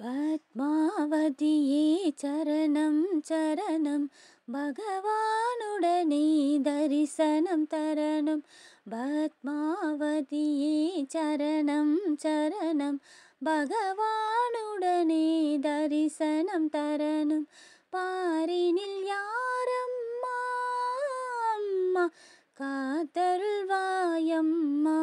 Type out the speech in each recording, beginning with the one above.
பத்மாவதியே சரணம் சரணம் பகவானுடனே தரிசனம் தரணம் பத்மாவதியே சரணம் சரணம் பகவானுடனே தரிசனம் தரணும் பாரினில் யாரம்மா அம்மா காத்தருள்வாயம்மா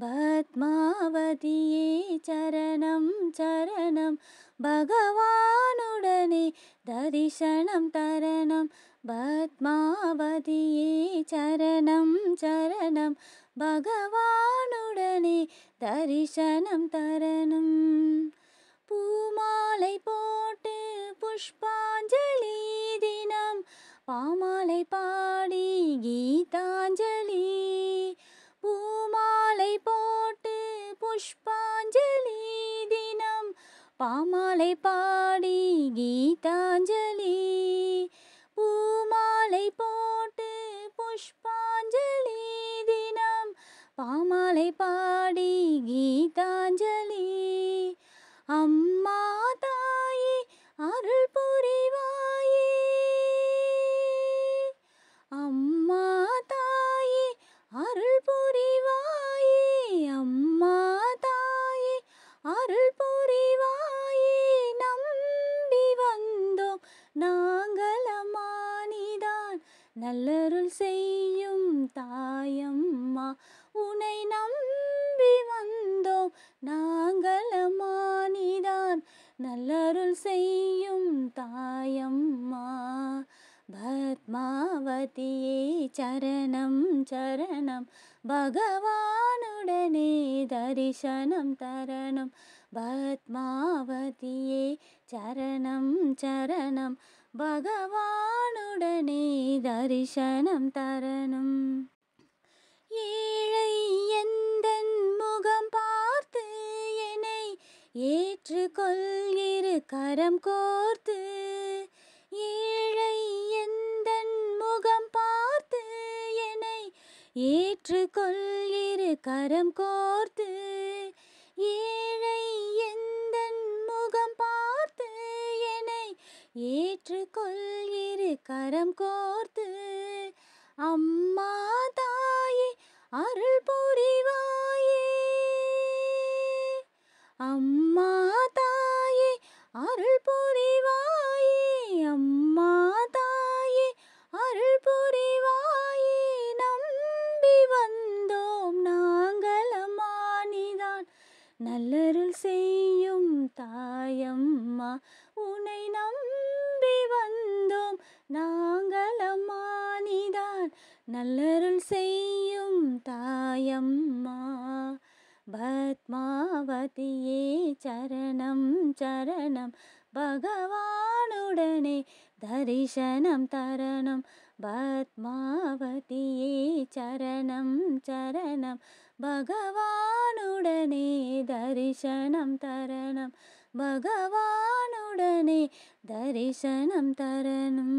பத்மாவதியே சரணம் சரணம் பகவானுடனே தரிசனம் தரணம் பத்மாவதியே சரணம் சரணம் பகவானுடனே தரிசனம் தரணும் பூமாலை போட்டு புஷ்பாஞ்சலி தினம் பாமாலை பா பாமாலை பாடி கீதாஞ்சலி பூமாலை போ நல்லருள் செய்யும் தாயம்மா உனை நம்பி வந்தோம் நாங்கள் நீதான் நல்லருள் செய்யும் தாயம்மா பத்மாவதியே சரணம் சரணம் பகவானுடனே தரிசனம் தரணம் பத்மாவதியே சரணம் சரணம் பகவானுடனே தரிசனம் தரணும் ஏழை எந்த முகம் பார்த்து என்னை ஏற்றுக்கொள்கிற கரம் கோர்த்து ஏழை எந்த முகம் பார்த்து என்னை ஏற்றுக்கொள்கிற கரம் கோர்த்து ஏற்றுக்கொள் இரு கரம் கோர்த்து அம்மா தாயே அருள் புரிவாயே அம்மா தாயே அருள் புரிவாயே அம்மா தாயே அருள் புரிவாயே நம்பி வந்தோம் நாங்கள் அம்மானிதான் நல்லருள் செய்யும் தாயம்மா நாங்களும் நாங்களுமானிதான் நல்லருள் செய்யும் தாயம்மா பத்மாவதியே சரணம் சரணம் பகவானுடனே தரிசனம் தரணம் பத்மாவதி ചരണം ചരണം ഭഗവാനുടനെ ദർശനം തരണം ഭഗവാനുടനെ ദർശനം തരണം